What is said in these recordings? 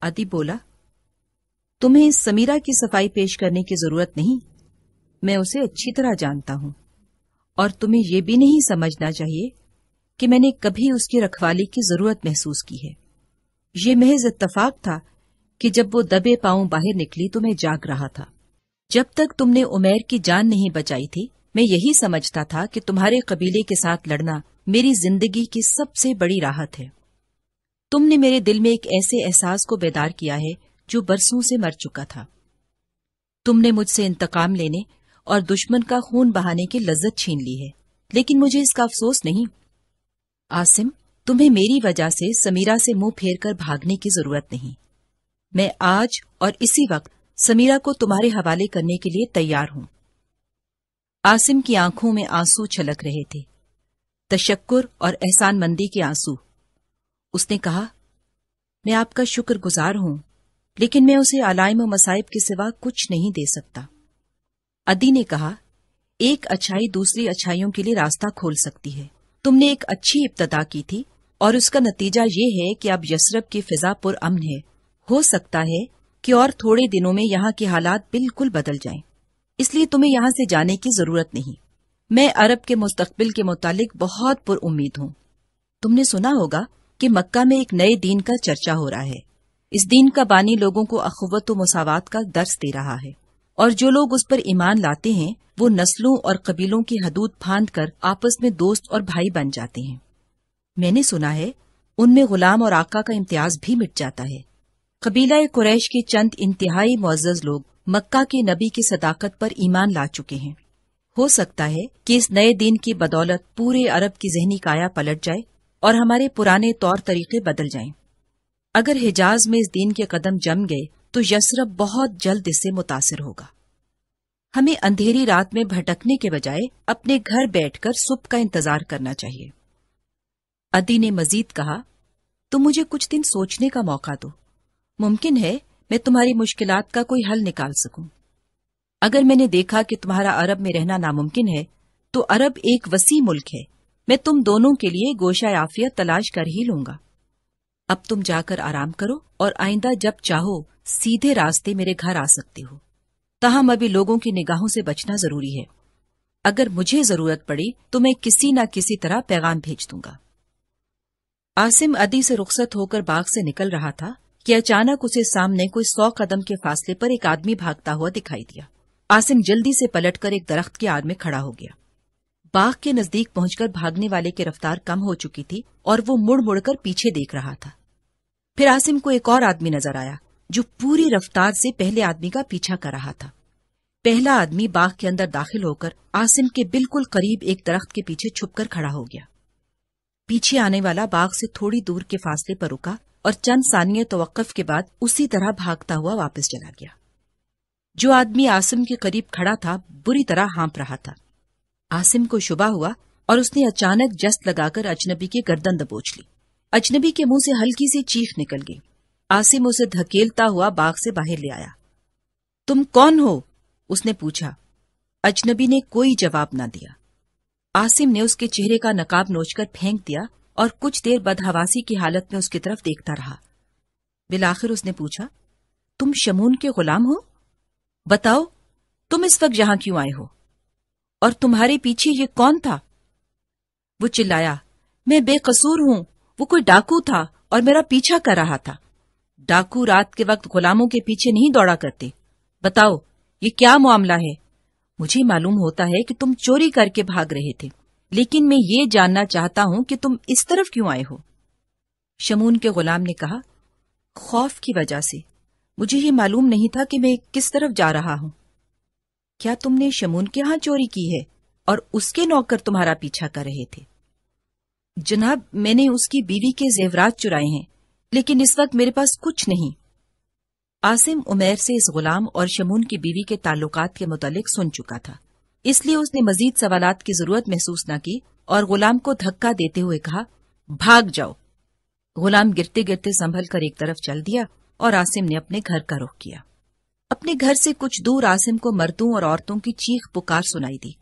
अति बोला तुम्हें समीरा की सफाई पेश करने की जरूरत नहीं मैं उसे अच्छी तरह जानता हूं और तुम्हें यह भी नहीं समझना चाहिए कि मैंने कभी उसकी रखवाली की जरूरत महसूस की है ये महज इतफाक था कि जब वो दबे पांव बाहर निकली तो मैं जाग रहा था जब तक तुमने उमेर की जान नहीं बचाई थी मैं यही समझता था कि तुम्हारे कबीले के साथ लड़ना मेरी जिंदगी की सबसे बड़ी राहत है तुमने मेरे दिल में एक ऐसे एहसास को बेदार किया है जो बरसों से मर चुका था तुमने मुझसे इंतकाम लेने और दुश्मन का खून बहाने की लज्जत छीन ली है लेकिन मुझे इसका अफसोस नहीं आसिम तुम्हें मेरी वजह से समीरा से मुंह फेर कर भागने की जरूरत नहीं मैं आज और इसी वक्त समीरा को तुम्हारे हवाले करने के लिए तैयार हूं आसिम की आंखों में आंसू छलक रहे थे तशक्कुर और एहसान मंदी के आंसू उसने कहा मैं आपका शुक्रगुजार हूं लेकिन मैं उसे अलाइम मसाइब के सिवा कुछ नहीं दे सकता अदी ने कहा एक अच्छाई दूसरी अच्छाइयों के लिए रास्ता खोल सकती है तुमने एक अच्छी इब्तदा की थी और उसका नतीजा ये है कि अब यसरब की फिजा पुरअमन है हो सकता है कि और थोड़े दिनों में यहाँ के हालात बिल्कुल बदल जाएं। इसलिए तुम्हें यहाँ से जाने की जरूरत नहीं मैं अरब के मुस्तकबिल के मुतालिक बहुत पुरुद हूँ तुमने सुना होगा कि मक्का में एक नए दीन का चर्चा हो रहा है इस दीन का बानी लोगों को अखवत व मसावत का दर्श दे रहा है और जो लोग उस पर ईमान लाते हैं वो नस्लों और कबीलों की हदूद फांद कर आपस में दोस्त और भाई बन जाते हैं मैंने सुना है उनमें गुलाम और आका का इम्तियाज भी मिट जाता है कबीला कुरैश के चंद इंतहाई मुआज लोग मक्का के नबी की सदाकत पर ईमान ला चुके हैं हो सकता है कि इस नए दिन की बदौलत पूरे अरब की जहनी काया पलट जाए और हमारे पुराने तौर तरीके बदल जाएं। अगर हिजाज में इस दिन के कदम जम गए तो यसरब बहुत जल्द इससे मुतासर होगा हमें अंधेरी रात में भटकने के बजाय अपने घर बैठकर सुबह का इंतजार करना चाहिए अदी ने मजीद कहा तुम मुझे कुछ दिन सोचने का मौका दो मुमकिन है मैं तुम्हारी मुश्किलात का कोई हल निकाल सकूं अगर मैंने देखा कि तुम्हारा अरब में रहना नामुमकिन है तो अरब एक वसी मुल्क है मैं तुम दोनों के लिए गोशा याफिया तलाश कर ही लूंगा अब तुम जाकर आराम करो और आइंदा जब चाहो सीधे रास्ते मेरे घर आ सकते हो तहम अभी लोगों की निगाहों से बचना जरूरी है अगर मुझे जरूरत पड़ी तो मैं किसी न किसी तरह पैगाम भेज दूंगा आसिम अदी से रुख्सत होकर बाग से निकल रहा था कि अचानक उसे सामने कोई सौ कदम के फासले पर एक आदमी भागता हुआ दिखाई दिया आसिम जल्दी से पलटकर एक दरख्त के आड़ में खड़ा हो गया बाघ के नजदीक पहुंचकर भागने वाले की रफ्तार कम हो चुकी थी और वो मुड़ मुड़कर पीछे देख रहा था फिर आसिम को एक और आदमी नजर आया जो पूरी रफ्तार से पहले आदमी का पीछा कर रहा था पहला आदमी बाघ के अंदर दाखिल होकर आसिम के बिल्कुल करीब एक दरख्त के पीछे छुपकर खड़ा हो गया पीछे आने वाला बाघ से थोड़ी दूर के फासले पर रुका और चंद सानिय तोक़ के बाद उसी तरह भागता हुआ वापस चला गया जो आदमी आसिम के करीब खड़ा था बुरी तरह हाँप रहा था आसिम को शुबा हुआ और उसने अचानक जस्त लगाकर अजनबी की गर्दन दबोच ली अजनबी के मुंह से हल्की सी चीख निकल गई आसिम उसे धकेलता हुआ बाग से बाहर ले आया तुम कौन हो उसने पूछा अजनबी ने कोई जवाब ना दिया आसिम ने उसके चेहरे का नकाब नोचकर फेंक दिया और कुछ देर बदहवासी की हालत में उसकी तरफ देखता रहा बिलाखिर उसने पूछा तुम शमून के गुलाम हो बताओ तुम इस वक्त यहां क्यों आए हो और तुम्हारे पीछे ये कौन था वो चिल्लाया मैं बेकसूर हूं वो कोई डाकू था और मेरा पीछा कर रहा था डाकू रात के वक्त गुलामों के पीछे नहीं दौड़ा करते बताओ ये क्या मामला है मुझे मालूम होता है कि तुम चोरी करके भाग रहे थे लेकिन मैं ये जानना चाहता हूं कि तुम इस तरफ क्यों आए हो शमून के गुलाम ने कहा खौफ की वजह से मुझे ये मालूम नहीं था कि मैं किस तरफ जा रहा हूं क्या तुमने शमून के यहां चोरी की है और उसके नौकर तुम्हारा पीछा कर रहे थे जनाब मैंने उसकी बीवी के जेवरात चुराए हैं लेकिन इस वक्त मेरे पास कुछ नहीं आसिम उमेर से इस गुलाम और शमून की बीवी के ताल्लुकात के मुतालिक सुन चुका था इसलिए उसने मजीद सवाल की जरूरत महसूस न की और गुलाम को धक्का देते हुए कहा भाग जाओ गुलाम गिरते गिरते संभल कर एक तरफ चल दिया और आसिम ने अपने घर का रुख किया अपने घर से कुछ दूर आसिम को मर्दों और औरतों की चीख पुकार सुनाई दी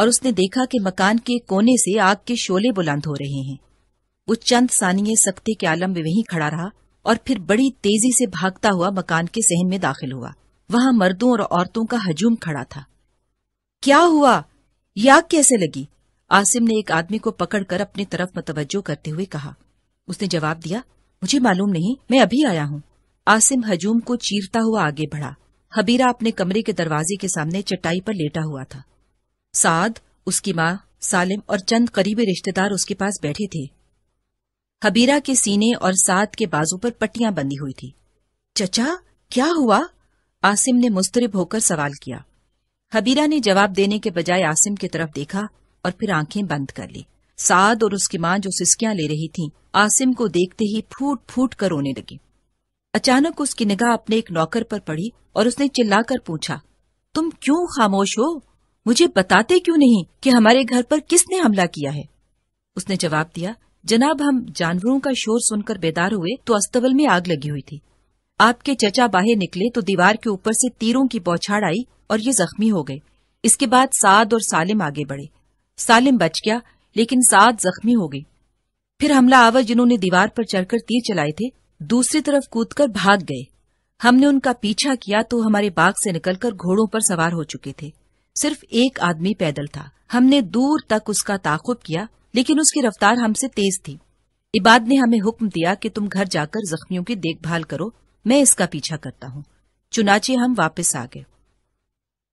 और उसने देखा कि मकान के कोने से आग के शोले बुलंद हो रहे हैं वो चंद सानिये सख्ते के आलम में वहीं खड़ा रहा और फिर बड़ी तेजी से भागता हुआ मकान के सहन में दाखिल हुआ वहां मर्दों और औरतों का हजूम खड़ा था क्या हुआ या कैसे लगी आसिम ने एक आदमी को पकड़कर अपनी तरफ मतवजो करते हुए कहा उसने जवाब दिया मुझे मालूम नहीं मैं अभी आया हूँ आसिम हजूम को चीरता हुआ आगे बढ़ा हबीरा अपने कमरे के दरवाजे के सामने चटाई पर लेटा हुआ था साद उसकी माँ सालिम और चंद करीबी रिश्तेदार उसके पास बैठे थे हबीरा के सीने और साद के बाजू पर पट्टियां बंधी हुई थी चचा क्या हुआ आसिम ने मुस्तरिब होकर सवाल किया हबीरा ने जवाब देने के बजाय आसिम की तरफ देखा और फिर आंखें बंद कर ली साद और उसकी मां जो सिस्कियां ले रही थीं, आसिम को देखते ही फूट फूट कर रोने लगी अचानक उसकी निगाह अपने एक नौकर पर पड़ी और उसने चिल्लाकर पूछा तुम क्यों खामोश हो मुझे बताते क्यों नहीं कि हमारे घर पर किसने हमला किया है उसने जवाब दिया जनाब हम जानवरों का शोर सुनकर बेदार हुए तो अस्तबल में आग लगी हुई थी आपके चचा बाहर निकले तो दीवार के ऊपर से तीरों की बौछाड़ आई और ये जख्मी हो गए इसके बाद साद और सालिम आगे बढ़े सालिम बच गया लेकिन साद जख्मी हो गई फिर हमला आवर जिन्होंने दीवार पर चढ़कर तीर चलाए थे दूसरी तरफ कूदकर भाग गए हमने उनका पीछा किया तो हमारे बाग से निकलकर घोड़ों पर सवार हो चुके थे सिर्फ एक आदमी पैदल था हमने दूर तक उसका ताकुब किया लेकिन उसकी रफ्तार हमसे तेज थी इबाद ने हमें हुक्म दिया कि तुम घर जाकर जख्मियों की देखभाल करो मैं इसका पीछा करता हूं चुनाचे हम वापस आ गए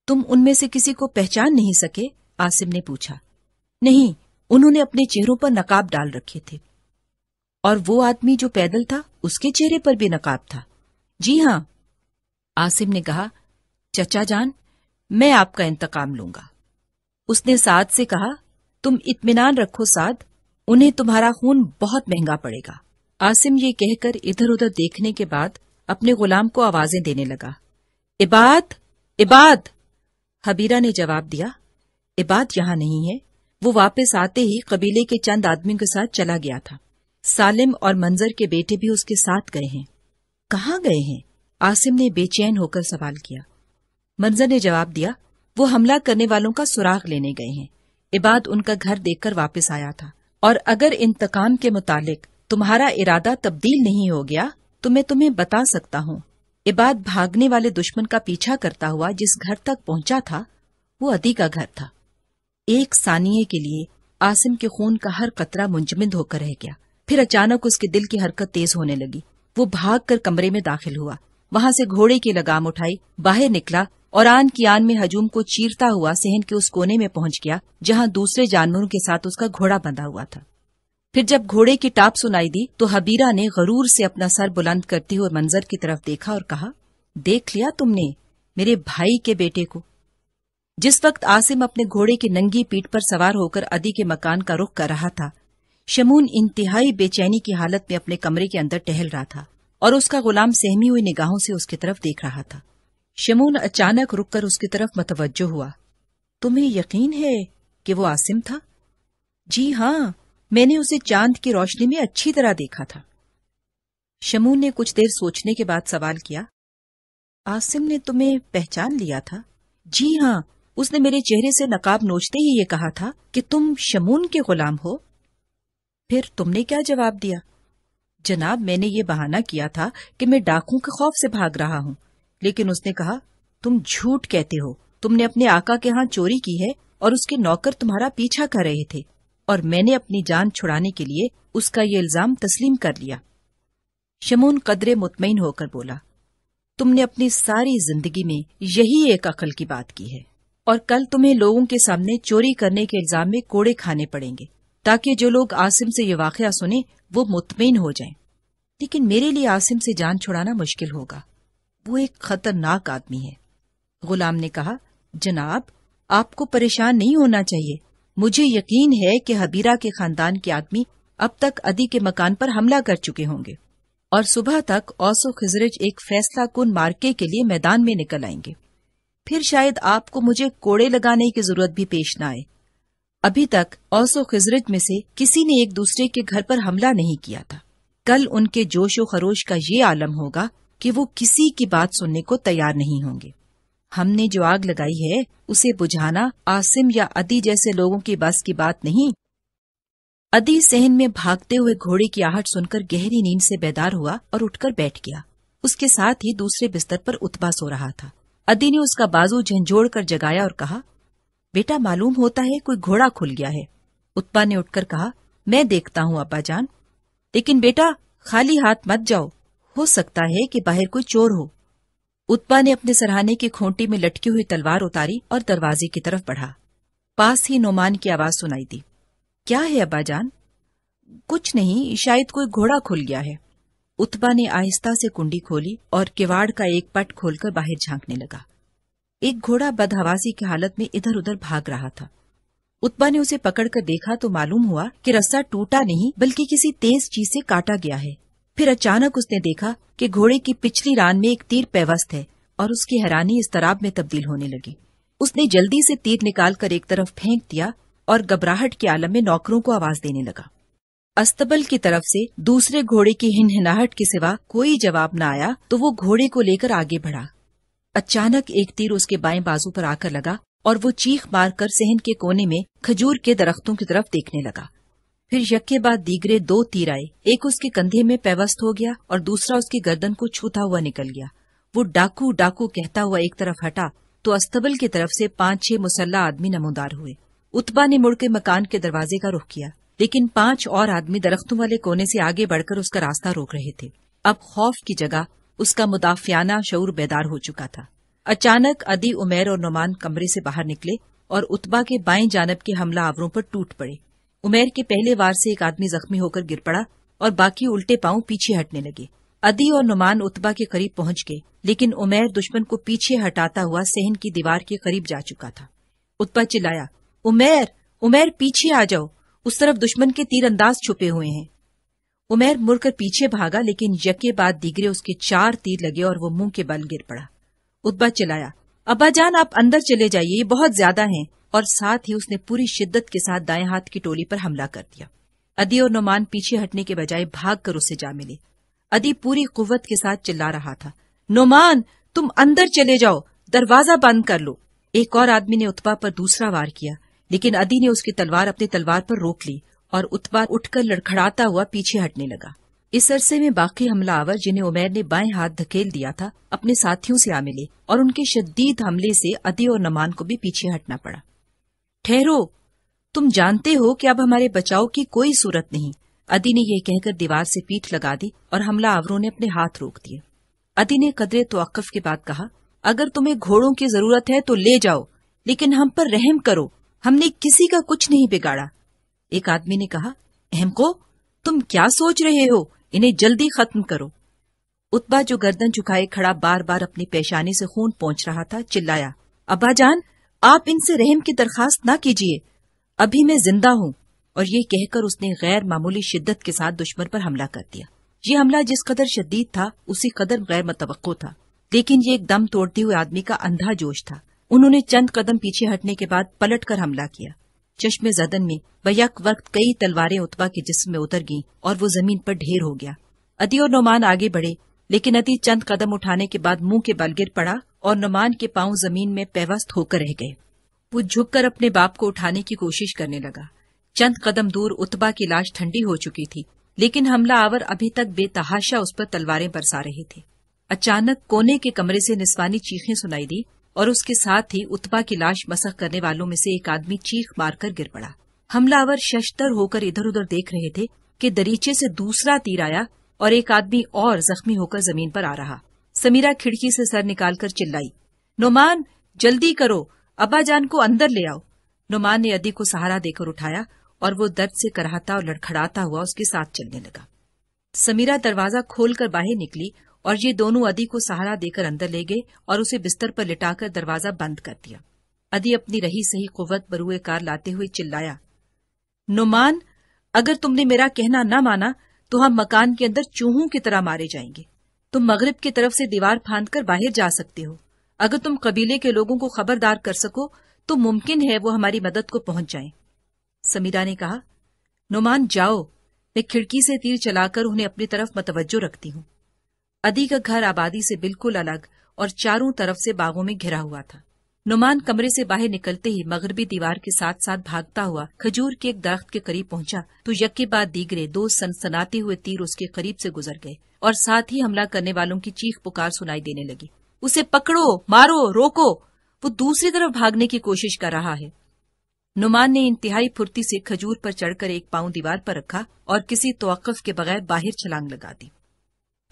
तुम उनमें से किसी को पहचान नहीं सके आसिम ने पूछा नहीं उन्होंने अपने चेहरों पर नकाब डाल रखे थे और वो आदमी जो पैदल था उसके चेहरे पर भी नकाब था जी हाँ आसिम ने कहा चचा जान मैं आपका इंतकाम लूंगा उसने साध से कहा तुम इत्मीनान रखो साध उन्हें तुम्हारा खून बहुत महंगा पड़ेगा आसिम ये कहकर इधर उधर देखने के बाद अपने गुलाम को आवाजें देने लगा इबाद इबाद हबीरा ने जवाब दिया इबाद यहां नहीं है वो वापस आते ही कबीले के चंद आदमियों के साथ चला गया था सालिम और मंजर के बेटे भी उसके साथ गए हैं कहाँ गए हैं आसिम ने बेचैन होकर सवाल किया मंजर ने जवाब दिया वो हमला करने वालों का सुराग लेने गए हैं इबाद उनका घर देखकर वापस आया था और अगर इंतकाम के मुतालिक तुम्हारा इरादा तब्दील नहीं हो गया तो मैं तुम्हें बता सकता हूँ इबाद भागने वाले दुश्मन का पीछा करता हुआ जिस घर तक पहुंचा था वो अदी का घर था एक सानिये के लिए आसिम के खून का हर कतरा मुंजमिंद होकर रह गया फिर अचानक उसके दिल की हरकत तेज होने लगी वो भाग कर कमरे में दाखिल हुआ वहां से घोड़े की लगाम उठाई बाहर निकला और आन की आन में हजूम को चीरता हुआ सहन के उस कोने में पहुंच गया जहां दूसरे जानवरों के साथ उसका घोड़ा बंधा हुआ था फिर जब घोड़े की टाप सुनाई दी तो हबीरा ने गरूर से अपना सर बुलंद करते हुए मंजर की तरफ देखा और कहा देख लिया तुमने मेरे भाई के बेटे को जिस वक्त आसिम अपने घोड़े की नंगी पीठ पर सवार होकर अदी के मकान का रुख कर रहा था शमून इंतहाई बेचैनी की हालत में अपने कमरे के अंदर टहल रहा था और उसका गुलाम सहमी हुई निगाहों से उसकी तरफ देख रहा था शमून अचानक रुककर उसकी तरफ मतवज्जो हुआ तुम्हें यकीन है कि वो आसिम था जी हाँ मैंने उसे चांद की रोशनी में अच्छी तरह देखा था शमून ने कुछ देर सोचने के बाद सवाल किया आसिम ने तुम्हें पहचान लिया था जी हाँ उसने मेरे चेहरे से नकाब नोचते ही ये कहा था कि तुम शमून के गुलाम हो फिर तुमने क्या जवाब दिया जनाब मैंने ये बहाना किया था कि मैं डाकू के खौफ से भाग रहा हूँ लेकिन उसने कहा तुम झूठ कहते हो तुमने अपने आका के यहाँ चोरी की है और उसके नौकर तुम्हारा पीछा कर रहे थे और मैंने अपनी जान छुड़ाने के लिए उसका यह इल्जाम तस्लीम कर लिया शमून कदरे मुतमिन होकर बोला तुमने अपनी सारी जिंदगी में यही एक अकल की बात की है और कल तुम्हें लोगों के सामने चोरी करने के इल्जाम में कोड़े खाने पड़ेंगे ताकि जो लोग आसिम से ये वाकया सुने वो मुतमिन हो जाएं। लेकिन मेरे लिए आसिम से जान छुड़ाना मुश्किल होगा वो एक खतरनाक आदमी है गुलाम ने कहा जनाब आपको परेशान नहीं होना चाहिए मुझे यकीन है कि हबीरा के खानदान के आदमी अब तक अदी के मकान पर हमला कर चुके होंगे और सुबह तक औसो खिजरेज एक फैसला कुन मार्के के लिए मैदान में निकल आएंगे फिर शायद आपको मुझे कोड़े लगाने की जरूरत भी पेश न आए अभी तक औसो खिजरेज में से किसी ने एक दूसरे के घर पर हमला नहीं किया था कल उनके जोशो खरोश का ये आलम होगा कि वो किसी की बात सुनने को तैयार नहीं होंगे हमने जो आग लगाई है उसे बुझाना आसिम या अदी जैसे लोगों की बस की बात नहीं अदी सहन में भागते हुए घोड़े की आहट सुनकर गहरी नींद से बेदार हुआ और उठकर बैठ गया उसके साथ ही दूसरे बिस्तर पर उतबा सो रहा था अदी ने उसका बाजू झंझोड़ कर जगाया और कहा बेटा मालूम होता है कोई घोड़ा खुल गया है उत्पा ने उठकर कहा मैं देखता हूँ अब्बाजान लेकिन बेटा खाली हाथ मत जाओ हो सकता है कि बाहर कोई चोर हो उत्पा ने अपने सरहाने की खोटी में लटकी हुई तलवार उतारी और दरवाजे की तरफ बढ़ा पास ही नोमान की आवाज सुनाई दी क्या है अब्बाजान कुछ नहीं शायद कोई घोड़ा खुल गया है उत्पा ने आहिस्ता से कुंडी खोली और किवाड़ का एक पट खोलकर बाहर झांकने लगा एक घोड़ा बदहवासी की हालत में इधर उधर भाग रहा था उत्पा ने उसे पकड़कर देखा तो मालूम हुआ कि रस्सा टूटा नहीं बल्कि किसी तेज चीज से काटा गया है फिर अचानक उसने देखा कि घोड़े की पिछली रान में एक तीर पेवस्त है और उसकी हैरानी इस तराब में तब्दील होने लगी उसने जल्दी से तीर निकालकर एक तरफ फेंक दिया और घबराहट के आलम में नौकरों को आवाज देने लगा अस्तबल की तरफ से दूसरे घोड़े की हिनहिनाहट के सिवा कोई जवाब न आया तो वो घोड़े को लेकर आगे बढ़ा अचानक एक तीर उसके बाएं बाजू पर आकर लगा और वो चीख मारकर सहन के कोने में खजूर के दरख्तों की तरफ देखने लगा फिर यक के बाद दीगरे दो तीर आए एक उसके कंधे में पैवस्त हो गया और दूसरा उसकी गर्दन को छूता हुआ निकल गया वो डाकू डाकू कहता हुआ एक तरफ हटा तो अस्तबल की तरफ से पांच छह मुसल्ला आदमी नमोदार हुए उतबा ने मुड़ के मकान के दरवाजे का रुख किया लेकिन पांच और आदमी दरख्तों वाले कोने से आगे बढ़कर उसका रास्ता रोक रहे थे अब खौफ की जगह उसका मुदाफियाना शौर बेदार हो चुका था अचानक अदी उमेर और नुमान कमरे से बाहर निकले और उतबा के बाएं जानब के हमला आवरों पर टूट पड़े उमेर के पहले वार से एक आदमी जख्मी होकर गिर पड़ा और बाकी उल्टे पांव पीछे हटने लगे अदी और नुमान उतबा के करीब पहुंच गए लेकिन उमेर दुश्मन को पीछे हटाता हुआ सहन की दीवार के करीब जा चुका था उतबा चिल्लाया उमेर उमेर पीछे आ जाओ उस तरफ दुश्मन के अंदाज छुपे हुए हैं उमेर मुड़कर पीछे भागा लेकिन यके बाद दिगरे उसके चार तीर लगे और वो मुंह के बल गिर पड़ा उतबा चिल्लाया अब्बा जान आप अंदर चले जाइए ये बहुत ज्यादा हैं और साथ ही उसने पूरी शिद्दत के साथ दाएं हाथ की टोली पर हमला कर दिया अदी और नुमान पीछे हटने के बजाय भाग कर उससे जा मिले अदी पूरी कुवत के साथ चिल्ला रहा था नुमान तुम अंदर चले जाओ दरवाजा बंद कर लो एक और आदमी ने उत्पा पर दूसरा वार किया लेकिन अदी ने उसकी तलवार अपनी तलवार पर रोक ली और उत्पा उठकर लड़खड़ाता हुआ पीछे हटने लगा इस अरसे में बाकी हमलावर जिन्हें उमेर ने बाएं हाथ धकेल दिया था अपने साथियों से आ मिले और उनके शदीद हमले से अदी और नमान को भी पीछे हटना पड़ा ठहरो तुम जानते हो कि अब हमारे बचाव की कोई सूरत नहीं अदी ने यह कहकर दीवार से पीठ लगा दी और हमला आवरों ने अपने हाथ रोक दिए अदी ने कदरे तो के बाद कहा अगर तुम्हें घोड़ों की जरूरत है तो ले जाओ लेकिन हम पर रहम करो हमने किसी का कुछ नहीं बिगाड़ा एक आदमी ने कहा अहम को तुम क्या सोच रहे हो इन्हें जल्दी खत्म करो उतबा जो गर्दन झुकाए खड़ा बार बार अपनी पेशानी से खून पहुंच रहा था चिल्लाया अब्बाजान आप इनसे रहम की दरखास्त ना कीजिए अभी मैं जिंदा हूं और ये कहकर उसने गैर मामूली शिद्दत के साथ दुश्मन पर हमला कर दिया ये हमला जिस कदर शदीद था उसी कदर गैर मतवको था लेकिन ये एक दम तोड़ते हुए आदमी का अंधा जोश था उन्होंने चंद कदम पीछे हटने के बाद पलट कर हमला किया चश्मे जदन में बयक वक्त कई तलवारें उतबा के जिसम में उतर गईं और वो जमीन पर ढेर हो गया अदी और नोमान आगे बढ़े लेकिन अति चंद कदम उठाने के बाद मुंह के बल गिर पड़ा और नुमान के पांव जमीन में पेवस्त होकर रह गए वो झुककर अपने बाप को उठाने की कोशिश करने लगा चंद कदम दूर उतबा की लाश ठंडी हो चुकी थी लेकिन हमला आवर अभी तक बेतहाशा उस पर तलवारें बरसा रहे थे अचानक कोने के कमरे से निस्वानी चीखें सुनाई दी और उसके साथ ही उतबा की लाश मसख करने वालों में से एक आदमी चीख मारकर गिर पड़ा हमलावर शशतर होकर इधर उधर देख रहे थे कि दरीचे से दूसरा तीर आया और एक आदमी और जख्मी होकर जमीन पर आ रहा समीरा खिड़की से सर निकालकर चिल्लाई नोमान जल्दी करो अब्बा जान को अंदर ले आओ नोमान ने अदी को सहारा देकर उठाया और वो दर्द से कराहता और लड़खड़ाता हुआ उसके साथ चलने लगा समीरा दरवाजा खोलकर बाहर निकली और ये दोनों अदी को सहारा देकर अंदर ले गए और उसे बिस्तर पर लिटाकर दरवाजा बंद कर दिया अदी अपनी रही सही कुत बरुए कार लाते हुए चिल्लाया नुमान अगर तुमने मेरा कहना न माना तो हम मकान के अंदर चूहों की तरह मारे जाएंगे तुम मगरब की तरफ से दीवार फांद कर बाहर जा सकते हो अगर तुम कबीले के लोगों को खबरदार कर सको तो मुमकिन है वो हमारी मदद को पहुंच जाएं। समीरा ने कहा नुमान जाओ मैं खिड़की से तीर चलाकर उन्हें अपनी तरफ मतवजो रखती हूँ अदी का घर आबादी से बिल्कुल अलग और चारों तरफ से बागों में घिरा हुआ था नुमान कमरे से बाहर निकलते ही मगरबी दीवार के साथ साथ भागता हुआ खजूर के एक दरख्त के करीब पहुंचा तो यक्के बाद दीगरे दो सनसनाते हुए तीर उसके करीब से गुजर गए और साथ ही हमला करने वालों की चीख पुकार सुनाई देने लगी उसे पकड़ो मारो रोको वो दूसरी तरफ भागने की कोशिश कर रहा है नुमान ने इंतहाई फुर्ती से खजूर पर चढ़कर एक पांव दीवार पर रखा और किसी तो के बगैर बाहर छलांग लगा दी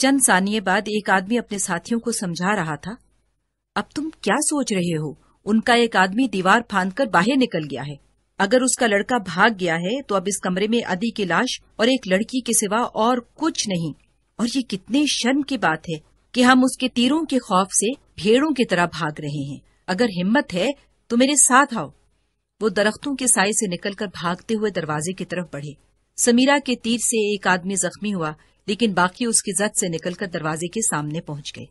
चंद सानिये बाद एक आदमी अपने साथियों को समझा रहा था अब तुम क्या सोच रहे हो उनका एक आदमी दीवार फांदकर बाहर निकल गया है अगर उसका लड़का भाग गया है तो अब इस कमरे में अदी की लाश और एक लड़की के सिवा और कुछ नहीं और ये कितने शर्म की बात है कि हम उसके तीरों के खौफ से भेड़ों की तरह भाग रहे हैं अगर हिम्मत है तो मेरे साथ आओ वो दरख्तों के साय से निकलकर भागते हुए दरवाजे की तरफ बढ़े समीरा के तीर से एक आदमी जख्मी हुआ लेकिन बाकी उसकी जद से निकलकर दरवाजे के सामने पहुंच गए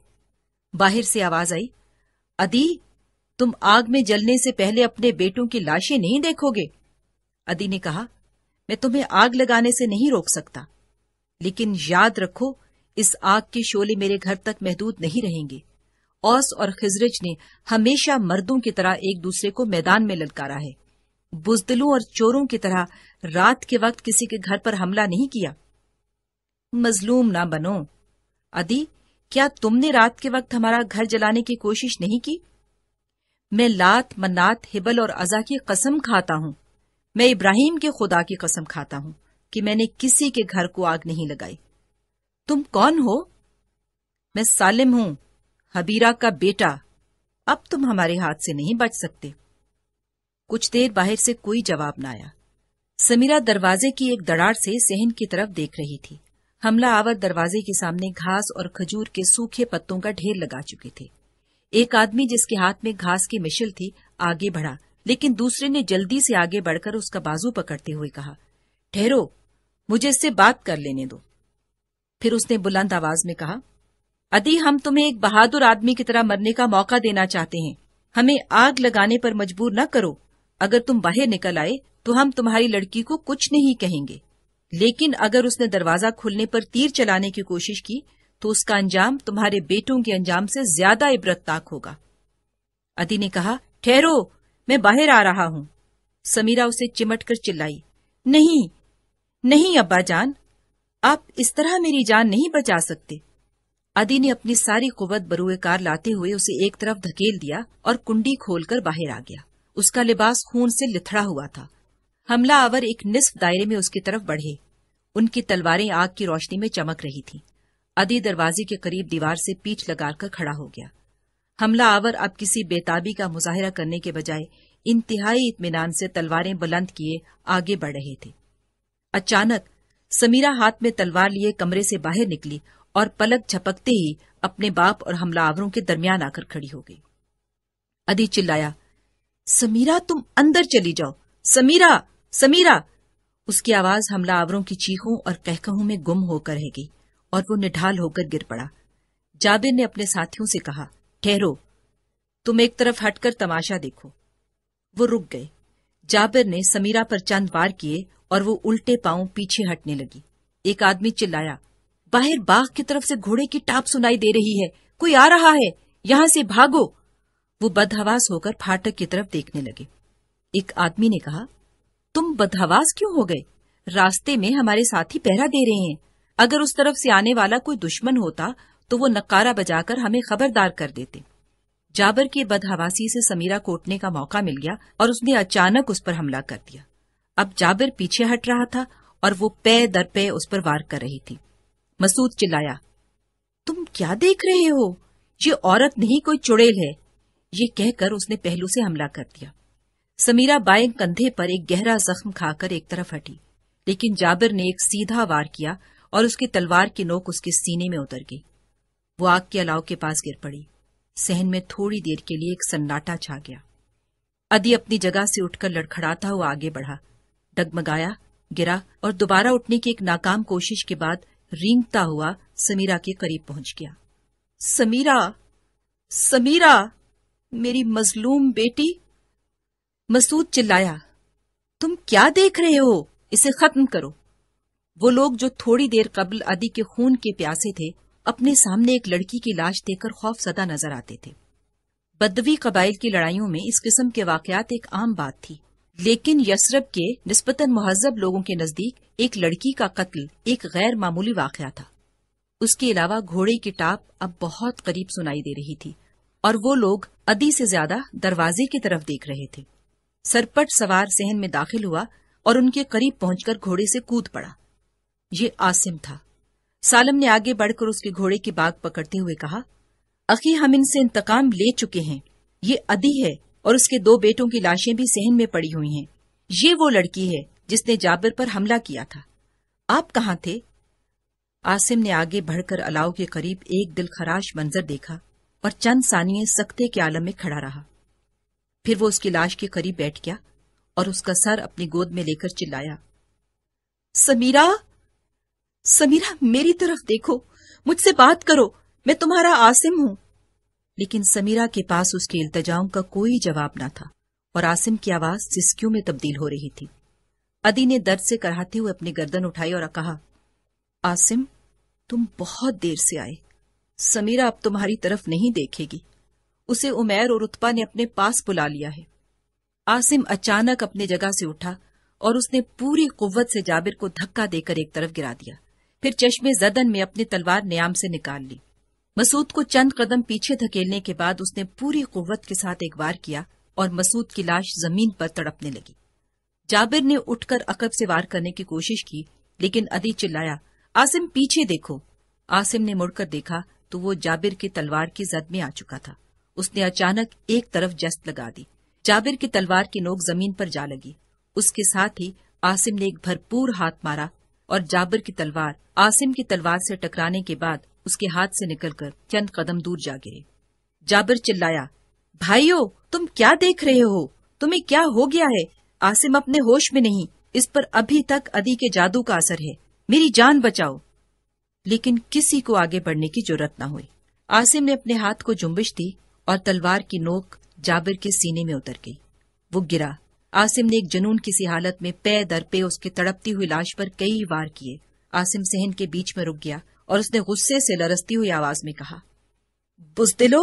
बाहर से आवाज आई अदी तुम आग में जलने से पहले अपने बेटों की लाशें नहीं देखोगे अदी ने कहा मैं तुम्हें आग लगाने से नहीं रोक सकता लेकिन याद रखो इस आग के शोले मेरे घर तक महदूद नहीं रहेंगे औस और खिजरज ने हमेशा मर्दों की तरह एक दूसरे को मैदान में ललकारा है बुजदलों और चोरों की तरह रात के वक्त किसी के घर पर हमला नहीं किया मजलूम ना बनो अदी क्या तुमने रात के वक्त हमारा घर जलाने की कोशिश नहीं की मैं लात मन्नात हिबल और अजा की कसम खाता हूं मैं इब्राहिम के खुदा की कसम खाता हूं कि मैंने किसी के घर को आग नहीं लगाई तुम कौन हो मैं सालिम हूं हबीरा का बेटा अब तुम हमारे हाथ से नहीं बच सकते कुछ देर बाहर से कोई जवाब न आया समीरा दरवाजे की एक दड़ाड़ से सहन की तरफ देख रही थी हमला आवर दरवाजे के सामने घास और खजूर के सूखे पत्तों का ढेर लगा चुके थे एक आदमी जिसके हाथ में घास की मिशिल थी आगे बढ़ा लेकिन दूसरे ने जल्दी से आगे बढ़कर उसका बाजू पकड़ते हुए कहा ठहरो मुझे इससे बात कर लेने दो फिर उसने बुलंद आवाज में कहा अदी हम तुम्हें एक बहादुर आदमी की तरह मरने का मौका देना चाहते हैं हमें आग लगाने पर मजबूर न करो अगर तुम बाहर निकल आए तो हम तुम्हारी लड़की को कुछ नहीं कहेंगे लेकिन अगर उसने दरवाजा खुलने पर तीर चलाने की कोशिश की तो उसका अंजाम तुम्हारे बेटों के अंजाम से ज्यादा इबरतनाक होगा अदी ने कहा ठहरो मैं बाहर आ रहा हूं समीरा उसे चिमट कर चिल्लाई नहीं नहीं अब्बा जान आप इस तरह मेरी जान नहीं बचा सकते अदी ने अपनी सारी कुवत कार लाते हुए उसे एक तरफ धकेल दिया और कुंडी खोलकर बाहर आ गया उसका लिबास खून से लिथड़ा हुआ था हमला आवर एक निस्फ दायरे में उसकी तरफ बढ़े उनकी तलवारें आग की रोशनी में चमक रही थीं। अदी दरवाजे के करीब दीवार से पीठ लगाकर खड़ा हो गया हमला आवर अब किसी बेताबी का मुजाहरा करने के बजाय इंतहाई इतमान से तलवारें बुलंद किए आगे बढ़ रहे थे अचानक समीरा हाथ में तलवार लिए कमरे से बाहर निकली और पलक झपकते ही अपने बाप और हमलावरों के दरमियान आकर खड़ी हो गई अदी चिल्लाया समीरा तुम अंदर चली जाओ समीरा समीरा उसकी आवाज हमलावरों की चीखों और कहकहों में गुम होकर रह गई और वो निढाल होकर गिर पड़ा जाबिर ने अपने साथियों से कहा ठहरो तुम एक तरफ हटकर तमाशा देखो वो रुक गए जाबिर ने समीरा पर चंद वार किए और वो उल्टे पांव पीछे हटने लगी एक आदमी चिल्लाया बाहर बाघ की तरफ से घोड़े की टाप सुनाई दे रही है कोई आ रहा है यहां से भागो वो बदहवास होकर फाटक की तरफ देखने लगे एक आदमी ने कहा तुम बदहवास क्यों हो गए रास्ते में हमारे साथी पहरा दे रहे हैं अगर उस तरफ से आने वाला कोई दुश्मन होता तो वो नकारा बजाकर हमें खबरदार कर देते जाबर की बदहवासी से समीरा को उठने का मौका मिल गया और उसने अचानक उस पर हमला कर दिया अब जाबर पीछे हट रहा था और वो पे दर पे उस पर वार कर रही थी मसूद चिल्लाया तुम क्या देख रहे हो ये औरत नहीं कोई चुड़ैल है ये कहकर उसने पहलू से हमला कर दिया समीरा बाएं कंधे पर एक गहरा जख्म खाकर एक तरफ हटी लेकिन जाबिर ने एक सीधा वार किया और उसकी तलवार की नोक उसके सीने में उतर गई वो आग के अलाव के पास गिर पड़ी सहन में थोड़ी देर के लिए एक सन्नाटा छा गया अदि अपनी जगह से उठकर लड़खड़ाता हुआ आगे बढ़ा डगमगाया गिरा और दोबारा उठने की एक नाकाम कोशिश के बाद रींगता हुआ समीरा के करीब पहुंच गया समीरा समीरा मेरी मजलूम बेटी मसूद चिल्लाया तुम क्या देख रहे हो इसे खत्म करो वो लोग जो थोड़ी देर कबल अदी के खून के प्यासे थे अपने सामने एक लड़की की लाश देकर खौफ सदा नजर आते थे बदवी कबाइल की लड़ाइयों में इस किस्म के वाकयात एक आम बात थी लेकिन यसरब के नस्बता महजब लोगों के नजदीक एक लड़की का कत्ल एक गैर मामूली वाकया था उसके अलावा घोड़े की टाप अब बहुत करीब सुनाई दे रही थी और वो लोग अदी से ज्यादा दरवाजे की तरफ देख रहे थे सरपट सवार सहन में दाखिल हुआ और उनके करीब पहुंचकर घोड़े से कूद पड़ा ये आसिम था सालम ने आगे बढ़कर उसके घोड़े की बाग पकड़ते हुए कहा अखी हम इनसे इंतकाम ले चुके हैं ये अदी है और उसके दो बेटों की लाशें भी सहन में पड़ी हुई हैं ये वो लड़की है जिसने जाबिर पर हमला किया था आप कहाँ थे आसिम ने आगे बढ़कर अलाव के करीब एक दिल खराश मंजर देखा और चंद सानिये सख्ते के आलम में खड़ा रहा फिर वो उसकी लाश के करीब बैठ गया और उसका सर अपनी गोद में लेकर चिल्लाया समीरा समीरा मेरी तरफ देखो मुझसे बात करो मैं तुम्हारा आसिम हूं लेकिन समीरा के पास उसके इल्तजाओं का कोई जवाब ना था और आसिम की आवाज सिस्कियों में तब्दील हो रही थी अदि ने दर्द से कराहते हुए अपनी गर्दन उठाई और कहा आसिम तुम बहुत देर से आए समीरा अब तुम्हारी तरफ नहीं देखेगी उसे उमेर और उत्पा ने अपने पास बुला लिया है आसिम अचानक अपने जगह से उठा और उसने पूरी कुव्वत से जाबिर को धक्का देकर एक तरफ गिरा दिया फिर चश्मे जदन में अपनी तलवार नियाम से निकाल ली मसूद को चंद कदम पीछे धकेलने के बाद उसने पूरी कुवत के साथ एक बार किया और मसूद की लाश जमीन पर तड़पने लगी जाबिर ने उठकर अकब से वार करने की कोशिश की लेकिन अदी चिल्लाया आसिम पीछे देखो आसिम ने मुड़कर देखा तो वो जाबिर की तलवार की जद में आ चुका था उसने अचानक एक तरफ जस्त लगा दी जाबिर की तलवार की नोक जमीन पर जा लगी उसके साथ ही आसिम ने एक भरपूर हाथ मारा और जाबर की तलवार आसिम की तलवार से टकराने के बाद उसके हाथ से निकलकर चंद कदम दूर जा गिरे जाबर चिल्लाया भाइयों तुम क्या देख रहे हो तुम्हें क्या हो गया है आसिम अपने होश में नहीं इस पर अभी तक अदी के जादू का असर है मेरी जान बचाओ लेकिन किसी को आगे बढ़ने की जरूरत न हुई आसिम ने अपने हाथ को जुम्बिश दी और तलवार की नोक जाबिर के सीने में उतर गई वो गिरा आसिम ने एक जनून किसी हालत में पे दर पे उसके तड़पती हुई लाश पर कई वार किए आसिम सहन के बीच में रुक गया और उसने गुस्से से लरसती हुई आवाज में कहा बुजदिलो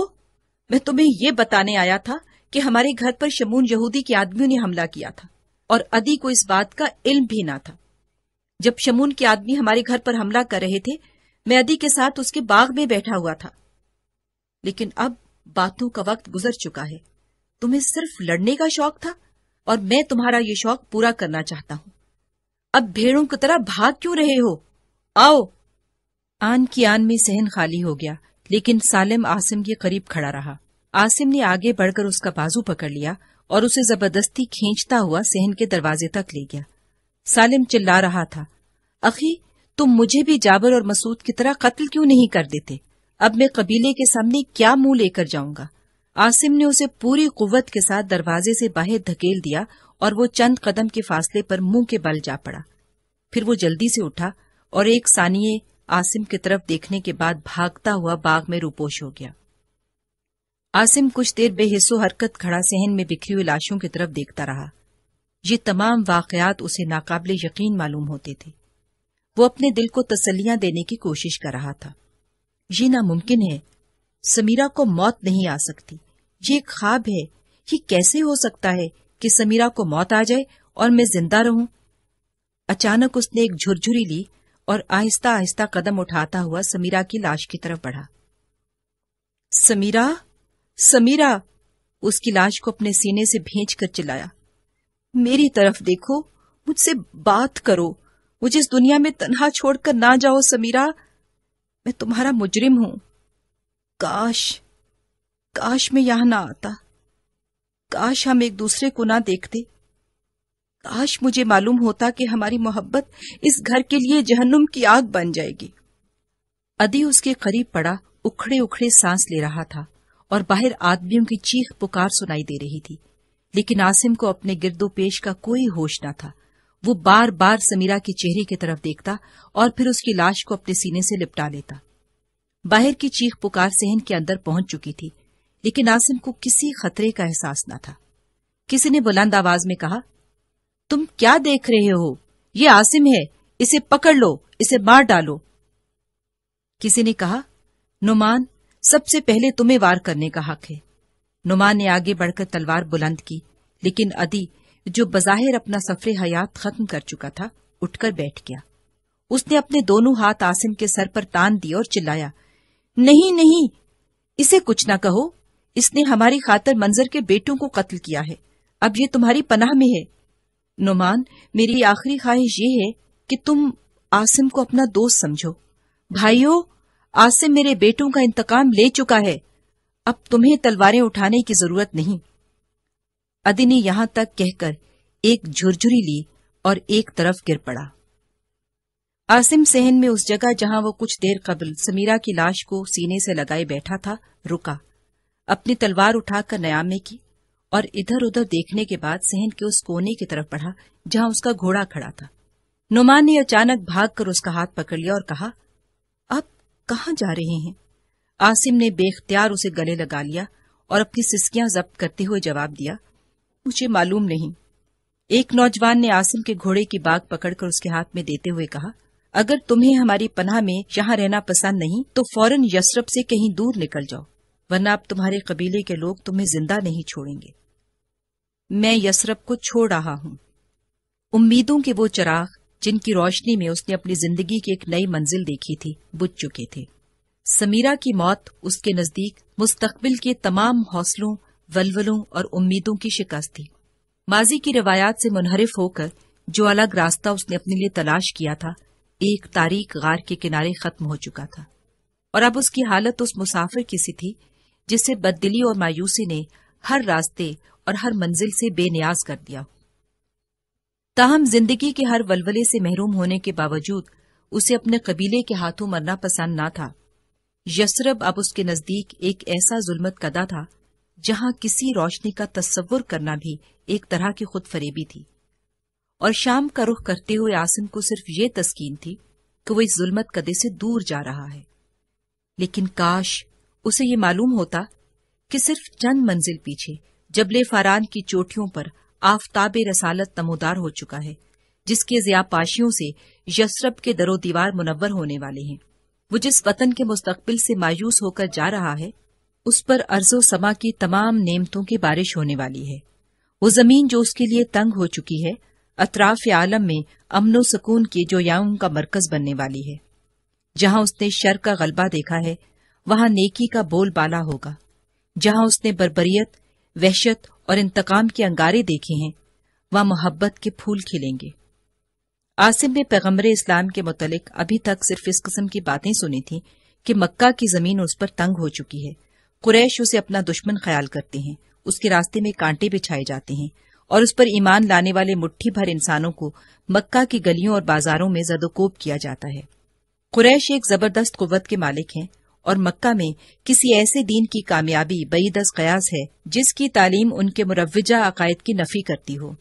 मैं तुम्हें यह बताने आया था कि हमारे घर पर शमून यहूदी के आदमियों ने हमला किया था और अदी को इस बात का इल्म भी ना था जब शमून के आदमी हमारे घर पर हमला कर रहे थे मैं अदी के साथ उसके बाग में बैठा हुआ था लेकिन अब बातों का वक्त गुजर चुका है तुम्हें सिर्फ लड़ने का शौक था और मैं तुम्हारा ये शौक पूरा करना चाहता हूं अब भेड़ों की तरह भाग क्यों रहे हो आओ आन की आन में सहन खाली हो गया लेकिन सालिम आसिम के करीब खड़ा रहा आसिम ने आगे बढ़कर उसका बाजू पकड़ लिया और उसे जबरदस्ती खींचता हुआ सहन के दरवाजे तक ले गया सालिम चिल्ला रहा था अखी तुम मुझे भी जाबर और मसूद की तरह कत्ल क्यों नहीं कर देते अब मैं कबीले के सामने क्या मुंह लेकर जाऊंगा आसिम ने उसे पूरी कुवत के साथ दरवाजे से बाहर धकेल दिया और वो चंद कदम के फासले पर मुंह के बल जा पड़ा फिर वो जल्दी से उठा और एक सानिये आसिम की तरफ देखने के बाद भागता हुआ बाग में रूपोश हो गया आसिम कुछ देर बेहिस्सो हरकत खड़ा सहन में बिखरी हुई लाशों की तरफ देखता रहा ये तमाम वाकयात उसे नाकाबले यकीन मालूम होते थे वो अपने दिल को तसलियां देने की कोशिश कर रहा था ये नामुमकिन है समीरा को मौत नहीं आ सकती ये ख्वाब है कि कैसे हो सकता है कि समीरा को मौत आ जाए और मैं जिंदा रहूं अचानक उसने एक झुरझुरी ली और आहिस्ता आहिस्ता कदम उठाता हुआ समीरा की लाश की तरफ बढ़ा समीरा समीरा उसकी लाश को अपने सीने से भेज कर चिल्लाया मेरी तरफ देखो मुझसे बात करो मुझे इस दुनिया में तनहा छोड़कर ना जाओ समीरा मैं तुम्हारा मुजरिम हूं काश काश मैं यहां ना आता काश हम एक दूसरे को ना देखते काश मुझे मालूम होता कि हमारी मोहब्बत इस घर के लिए जहन्नुम की आग बन जाएगी अदी उसके करीब पड़ा उखड़े उखड़े सांस ले रहा था और बाहर आदमियों की चीख पुकार सुनाई दे रही थी लेकिन आसिम को अपने गिरदो पेश का कोई होश न था वो बार बार समीरा के चेहरे की तरफ देखता और फिर उसकी लाश को अपने सीने से लिपटा लेता बाहर की चीख पुकार सहन के अंदर पहुंच चुकी थी लेकिन आसिम को किसी खतरे का एहसास न था किसी ने बुलंद आवाज में कहा तुम क्या देख रहे हो ये आसिम है इसे पकड़ लो इसे मार डालो किसी ने कहा नुमान सबसे पहले तुम्हें वार करने का हक है नुमान ने आगे बढ़कर तलवार बुलंद की लेकिन अदी जो बजाहिर अपना सफरे हयात खत्म कर चुका था उठकर बैठ गया उसने अपने दोनों हाथ आसिम के सर पर तान दिए और चिल्लाया नहीं नहीं इसे कुछ ना कहो इसने हमारी खातर मंजर के बेटों को कत्ल किया है अब ये तुम्हारी पनाह में है नुमान मेरी आखिरी ख्वाहिश ये है कि तुम आसिम को अपना दोस्त समझो भाइयों आसिम मेरे बेटों का इंतकाम ले चुका है अब तुम्हें तलवारें उठाने की जरूरत नहीं अदि ने यहां तक कहकर एक झुरझुरी ली और एक तरफ गिर पड़ा आसिम सहन में उस जगह जहां वो कुछ देर कबल समीरा की लाश को सीने से लगाए बैठा था रुका अपनी तलवार उठाकर नयामे की और इधर उधर देखने के बाद सहन के उस कोने की तरफ बढ़ा जहां उसका घोड़ा खड़ा था नुमान ने अचानक भागकर उसका हाथ पकड़ लिया और कहा अब कहा जा रहे हैं आसिम ने बेख्तियार उसे गले लगा लिया और अपनी सिस्कियां जब्त करते हुए जवाब दिया मुझे मालूम नहीं एक नौजवान ने आसिम के घोड़े की बाग पकड़कर उसके हाथ में देते हुए कहा अगर तुम्हें हमारी पनाह में यहाँ रहना पसंद नहीं तो फौरन यसरब से कहीं दूर निकल जाओ वरना अब तुम्हारे कबीले के लोग तुम्हें जिंदा नहीं छोड़ेंगे मैं यसरब को छोड़ रहा हूं उम्मीदों के वो चराग जिनकी रोशनी में उसने अपनी जिंदगी की एक नई मंजिल देखी थी बुझ चुके थे समीरा की मौत उसके नजदीक मुस्तकबिल के तमाम हौसलों वलवलों और उम्मीदों की शिकस्त थी माजी की रवायात से मुनहरफ होकर जो अलग रास्ता उसने अपने लिए तलाश किया था एक तारीख गार के किनारे खत्म हो चुका था और अब उसकी हालत उस मुसाफिर की सी थी जिसे बददिली और मायूसी ने हर रास्ते और हर मंजिल से बेनियाज कर दिया ताहम जिंदगी के हर वलवले से महरूम होने के बावजूद उसे अपने कबीले के हाथों मरना पसंद ना था यसरब अब उसके नजदीक एक ऐसा जुल्मत कदा था जहां किसी रोशनी का तस्वुर करना भी एक तरह की खुद फरेबी थी और शाम का रुख करते हुए आसिम को सिर्फ ये तस्कीन थी कि वो इस जुल्मत कदे से दूर जा रहा है लेकिन काश उसे ये मालूम होता कि सिर्फ चंद मंजिल पीछे जबले फारान की चोटियों पर आफताब रसालत नमोदार हो चुका है जिसके जियापाशियों से यशरब के दरो दीवार मुनवर होने वाले हैं वो जिस वतन के मुस्तबिल से मायूस होकर जा रहा है उस पर अर्जो समा की तमाम नेमतों की बारिश होने वाली है वो जमीन जो उसके लिए तंग हो चुकी है अतराफ आलम में अमन सुकून की जोयाउं का मरकज बनने वाली है जहां उसने शर का गलबा देखा है वहां नेकी का बोल बाला होगा जहां उसने बरबरीत वहशत और इंतकाम के अंगारे देखे हैं वहां मोहब्बत के फूल खिलेंगे आसिम ने पैगम्बर इस्लाम के मुतलिक अभी तक सिर्फ इस किस्म की बातें सुनी थी कि मक्का की जमीन उस पर तंग हो चुकी है कुरैश उसे अपना दुश्मन ख्याल करते हैं उसके रास्ते में कांटे बिछाए जाते हैं और उस पर ईमान लाने वाले मुट्ठी भर इंसानों को मक्का की गलियों और बाजारों में जदोकोब किया जाता है कुरैश एक जबरदस्त कुवत के मालिक हैं और मक्का में किसी ऐसे दीन की कामयाबी बईदस कयास है जिसकी तालीम उनके मुरवजा अकायद की नफी करती हो